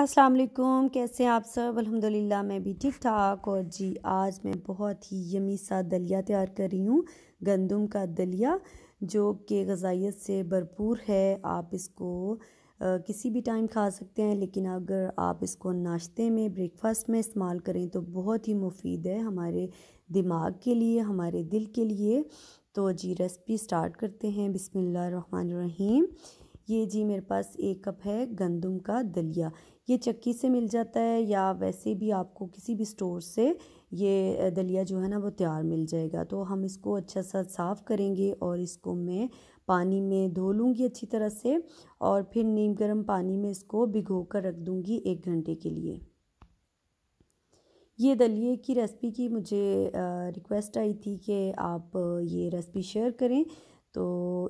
अस्सलाम वालेकुम कैसे हैं आप सब अल्हम्दुलिल्लाह मैं भी ठीक ठाक और जी आज मैं बहुत ही यमी सा दलिया तैयार कर रही हूँ गंदम का दलिया जो कि गजाइत से भरपूर है आप इसको आ, किसी भी टाइम खा सकते हैं लेकिन अगर आप इसको नाश्ते में ब्रेकफास्ट में इस्तेमाल करें तो बहुत ही मुफीद है हमारे दिमाग के लिए हमारे दिल के लिए तो जी रेसिपी स्टार्ट करते हैं बिसमीम ये जी मेरे पास एक कप है गंदम का दलिया ये चक्की से मिल जाता है या वैसे भी आपको किसी भी स्टोर से ये दलिया जो है ना वो तैयार मिल जाएगा तो हम इसको अच्छा सा साफ़ करेंगे और इसको मैं पानी में धो लूँगी अच्छी तरह से और फिर नीम गर्म पानी में इसको भिगो कर रख दूँगी एक घंटे के लिए ये दलिए की रेसिपी की मुझे रिक्वेस्ट आई थी कि आप ये रेसिपी शेयर करें तो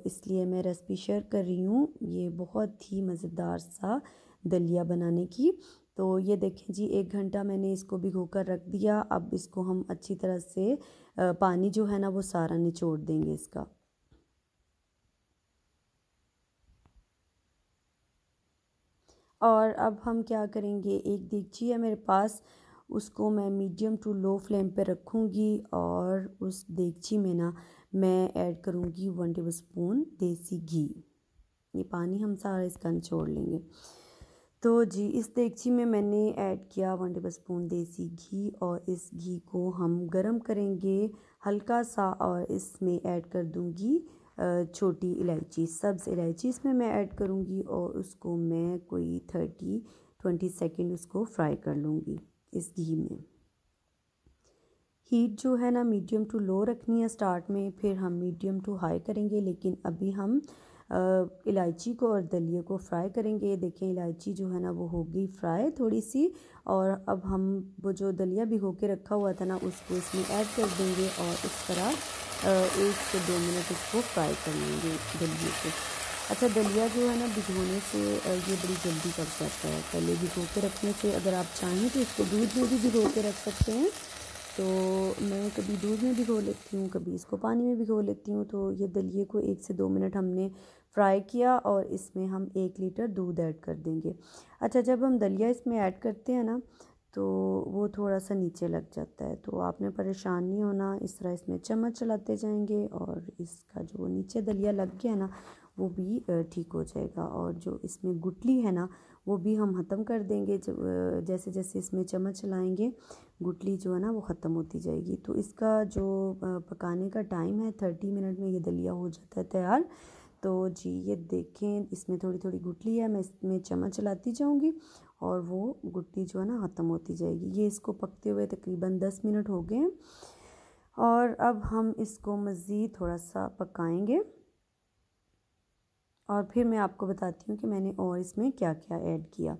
इसलिए मैं रेसिपी शेयर कर रही हूँ ये बहुत ही मज़ेदार सा दलिया बनाने की तो ये देखें जी एक घंटा मैंने इसको भिगो कर रख दिया अब इसको हम अच्छी तरह से पानी जो है ना वो सारा निचोड़ देंगे इसका और अब हम क्या करेंगे एक देगची है मेरे पास उसको मैं मीडियम टू लो फ्लेम पे रखूँगी और उस देगची में ना मैं ऐड करूँगी वन टेबल स्पून देसी घी ये पानी हम सारा इसका निचोड़ लेंगे तो जी इस देगची में मैंने ऐड किया वन टेबल स्पून देसी घी और इस घी को हम गरम करेंगे हल्का सा और इसमें ऐड कर दूँगी छोटी इलायची सब्ज़ इलायची इसमें मैं ऐड करूँगी और उसको मैं कोई थर्टी ट्वेंटी सेकेंड उसको फ्राई कर लूँगी इस घी में हीट जो है ना मीडियम टू लो रखनी है स्टार्ट में फिर हम मीडियम टू हाई करेंगे लेकिन अभी हम इलायची को और दलिए को फ्राई करेंगे देखें इलायची जो है ना वो होगी फ्राई थोड़ी सी और अब हम वो जो दलिया भिगो के रखा हुआ था ना उसको इसमें ऐड कर देंगे और इस तरह एक से दो मिनट इसको फ्राई कर लेंगे दलिए को अच्छा दलिया जो है ना भिगोने से ये बड़ी जल्दी पक जाता है पहले भिगो के रखने से अगर आप चाहें तो इसको दूध में भी भिगो के रख सकते हैं तो मैं कभी दूध में भिगो लेती हूँ कभी इसको पानी में भिगो लेती हूँ तो ये दलिए को एक से दो मिनट हमने फ्राई किया और इसमें हम एक लीटर दूध ऐड कर देंगे अच्छा जब हम दलिया इसमें ऐड करते हैं ना तो वो थोड़ा सा नीचे लग जाता है तो आपने परेशान नहीं होना इस तरह इसमें चम्मच चलाते जाएंगे और इसका जो नीचे दलिया लग गया ना वो भी ठीक हो जाएगा और जो इसमें गुटली है ना वो भी हम ख़त्म कर देंगे जब जैसे जैसे इसमें चम्मच चलाएंगे गुटली जो है ना वो ख़त्म होती जाएगी तो इसका जो पकाने का टाइम है थर्टी मिनट में ये दलिया हो जाता है तैयार तो जी ये देखें इसमें थोड़ी थोड़ी गुटली है मैं इसमें चम्मच चलाती जाऊँगी और वो गुटली जो है ना ख़त्म होती जाएगी ये इसको पकते हुए तकरीबन दस मिनट हो गए हैं और अब हम इसको मज़ीद थोड़ा सा पकाएंगे और फिर मैं आपको बताती हूँ कि मैंने और इसमें क्या क्या ऐड किया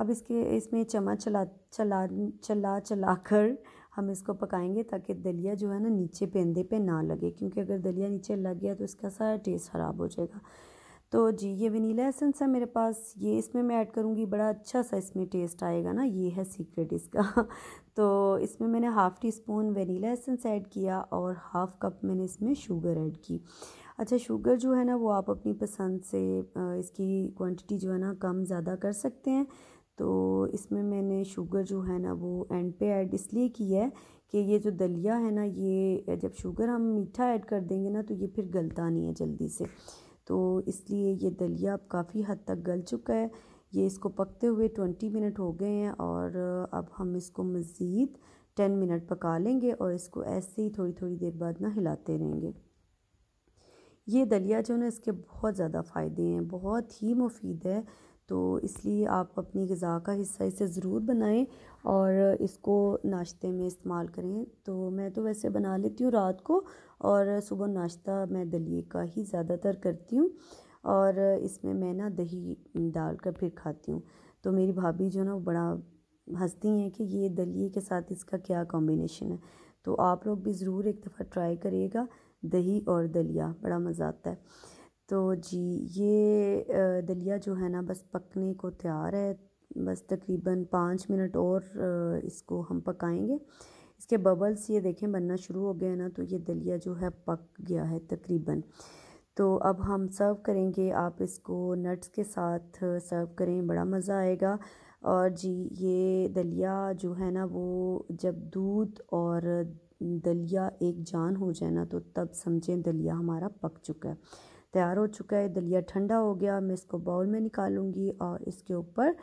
अब इसके इसमें चम्मच चला चला चला चला कर हम इसको पकाएंगे ताकि दलिया जो है ना नीचे पेंदे पे ना लगे क्योंकि अगर दलिया नीचे लग गया तो इसका सारा टेस्ट ख़राब हो जाएगा तो जी ये वनीला एसेंस है मेरे पास ये इसमें मैं ऐड करूँगी बड़ा अच्छा सा इसमें टेस्ट आएगा ना ये है सीक्रेट इसका तो इसमें मैंने half teaspoon vanilla essence add किया और हाफ़ कप मैंने इसमें शुगर ऐड की अच्छा शुगर जो है ना वो आप अपनी पसंद से इसकी क्वांटिटी जो है ना कम ज़्यादा कर सकते हैं तो इसमें मैंने शुगर जो है ना वो एंड पे ऐड इसलिए की है कि ये जो दलिया है ना ये जब शुगर हम मीठा ऐड कर देंगे ना तो ये फिर गलता नहीं है जल्दी से तो इसलिए ये दलिया अब काफ़ी हद तक गल चुका है ये इसको पकते हुए ट्वेंटी मिनट हो गए हैं और अब हम इसको मज़ीद टेन मिनट पका लेंगे और इसको ऐसे ही थोड़ी थोड़ी देर बाद ना हिलाते रहेंगे ये दलिया जो ना इसके बहुत ज़्यादा फ़ायदे हैं बहुत ही मुफीद है तो इसलिए आप अपनी गज़ा का हिस्सा इसे ज़रूर बनाएं और इसको नाश्ते में इस्तेमाल करें तो मैं तो वैसे बना लेती हूँ रात को और सुबह नाश्ता मैं दलिए का ही ज़्यादातर करती हूँ और इसमें मैं ना दही डाल कर फिर खाती हूँ तो मेरी भाभी जो ना बड़ा हंसती हैं कि ये दलिए के साथ इसका क्या कॉम्बिनेशन है तो आप लोग भी ज़रूर एक दफ़ा ट्राई करिएगा दही और दलिया बड़ा मज़ा आता है तो जी ये दलिया जो है ना बस पकने को तैयार है बस तकरीबन पाँच मिनट और इसको हम पकाएंगे इसके बबल्स ये देखें बनना शुरू हो गए ना तो ये दलिया जो है पक गया है तकरीबन तो अब हम सर्व करेंगे आप इसको नट्स के साथ सर्व करें बड़ा मज़ा आएगा और जी ये दलिया जो है ना वो जब दूध और दलिया एक जान हो जाए ना तो तब समझें दलिया हमारा पक चुका है तैयार हो चुका है दलिया ठंडा हो गया मैं इसको बाउल में निकालूंगी और इसके ऊपर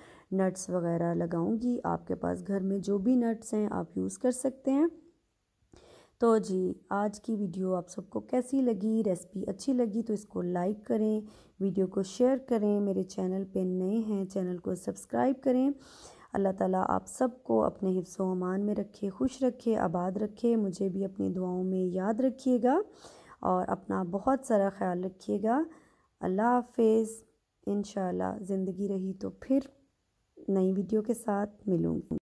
नट्स वगैरह लगाऊंगी आपके पास घर में जो भी नट्स हैं आप यूज़ कर सकते हैं तो जी आज की वीडियो आप सबको कैसी लगी रेसिपी अच्छी लगी तो इसको लाइक करें वीडियो को शेयर करें मेरे चैनल पे नए हैं चैनल को सब्सक्राइब करें अल्लाह ताला आप सबको अपने हिफ्सो अमान में रखे खुश रखे आबाद रखे मुझे भी अपनी दुआओं में याद रखिएगा और अपना बहुत सारा ख्याल रखिएगा अल्लाह हाफिज़ इन ज़िंदगी रही तो फिर नई वीडियो के साथ मिलूँगी